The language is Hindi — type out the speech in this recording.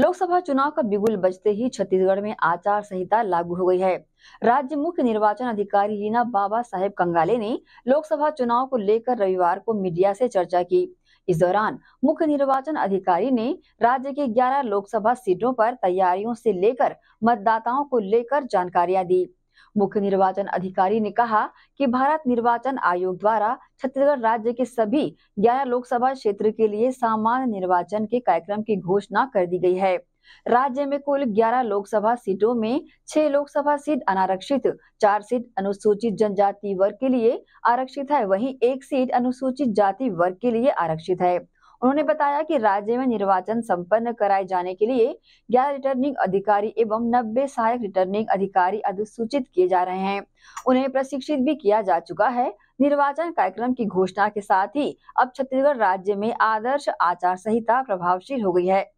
लोकसभा चुनाव का बिगुल बजते ही छत्तीसगढ़ में आचार संहिता लागू हो गई है राज्य मुख्य निर्वाचन अधिकारी रीना बाबा साहेब कंगाले ने लोकसभा चुनाव को लेकर रविवार को मीडिया से चर्चा की इस दौरान मुख्य निर्वाचन अधिकारी ने राज्य के 11 लोकसभा सीटों पर तैयारियों से लेकर मतदाताओं को लेकर जानकारियां दी मुख्य निर्वाचन अधिकारी ने कहा कि भारत निर्वाचन आयोग द्वारा छत्तीसगढ़ राज्य के सभी 11 लोकसभा क्षेत्र के लिए सामान्य निर्वाचन के कार्यक्रम की घोषणा कर दी गई है राज्य में कुल 11 लोकसभा सीटों में 6 लोकसभा सीट अनारक्षित चार सीट अनुसूचित जनजाति वर्ग के लिए आरक्षित है वहीं एक सीट अनुसूचित जाति वर्ग के लिए आरक्षित है उन्होंने बताया कि राज्य में निर्वाचन संपन्न कराए जाने के लिए ग्यारह रिटर्निंग अधिकारी एवं नब्बे सहायक रिटर्निंग अधिकारी अधिसूचित किए जा रहे हैं उन्हें प्रशिक्षित भी किया जा चुका है निर्वाचन कार्यक्रम की घोषणा के साथ ही अब छत्तीसगढ़ राज्य में आदर्श आचार संहिता प्रभावशील हो गई है